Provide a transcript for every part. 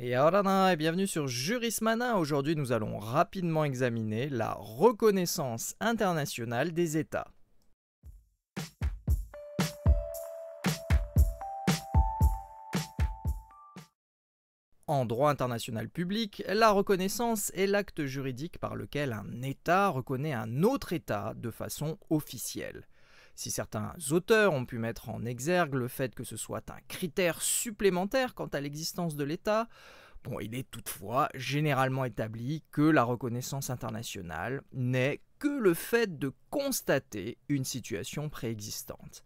Et alors et bienvenue sur Jurismana. Aujourd'hui, nous allons rapidement examiner la reconnaissance internationale des États. En droit international public, la reconnaissance est l'acte juridique par lequel un État reconnaît un autre État de façon officielle. Si certains auteurs ont pu mettre en exergue le fait que ce soit un critère supplémentaire quant à l'existence de l'État, bon, il est toutefois généralement établi que la reconnaissance internationale n'est que le fait de constater une situation préexistante.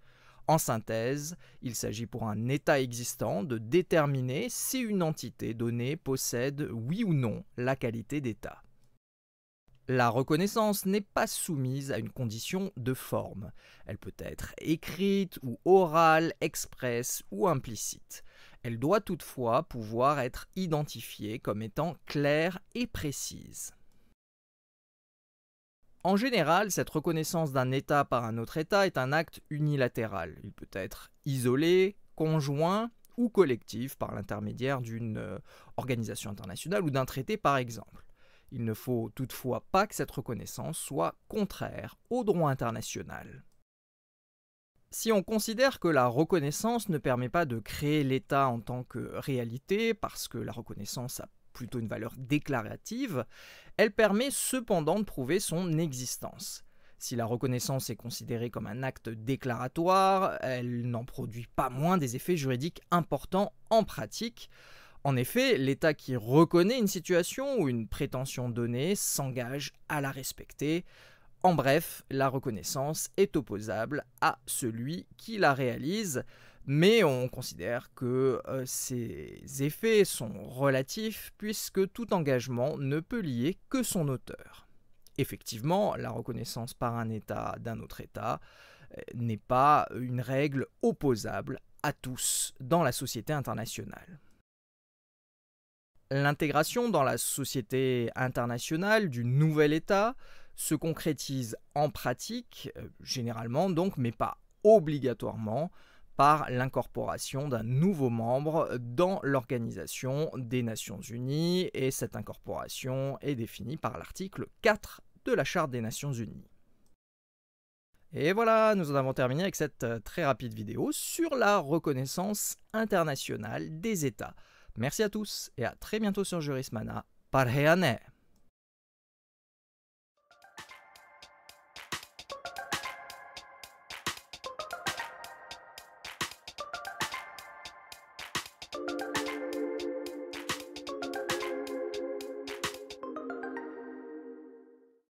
En synthèse, il s'agit pour un État existant de déterminer si une entité donnée possède oui ou non la qualité d'État. La reconnaissance n'est pas soumise à une condition de forme. Elle peut être écrite ou orale, expresse ou implicite. Elle doit toutefois pouvoir être identifiée comme étant claire et précise. En général, cette reconnaissance d'un État par un autre État est un acte unilatéral. Il peut être isolé, conjoint ou collectif par l'intermédiaire d'une euh, organisation internationale ou d'un traité par exemple. Il ne faut toutefois pas que cette reconnaissance soit contraire au droit international. Si on considère que la reconnaissance ne permet pas de créer l'État en tant que réalité, parce que la reconnaissance a plutôt une valeur déclarative, elle permet cependant de prouver son existence. Si la reconnaissance est considérée comme un acte déclaratoire, elle n'en produit pas moins des effets juridiques importants en pratique, en effet, l'État qui reconnaît une situation ou une prétention donnée s'engage à la respecter. En bref, la reconnaissance est opposable à celui qui la réalise, mais on considère que ses euh, effets sont relatifs puisque tout engagement ne peut lier que son auteur. Effectivement, la reconnaissance par un État d'un autre État euh, n'est pas une règle opposable à tous dans la société internationale. L'intégration dans la société internationale du nouvel État se concrétise en pratique, euh, généralement donc, mais pas obligatoirement, par l'incorporation d'un nouveau membre dans l'Organisation des Nations Unies, et cette incorporation est définie par l'article 4 de la Charte des Nations Unies. Et voilà, nous en avons terminé avec cette euh, très rapide vidéo sur la reconnaissance internationale des États. Merci à tous et à très bientôt sur Jurismana. Parheane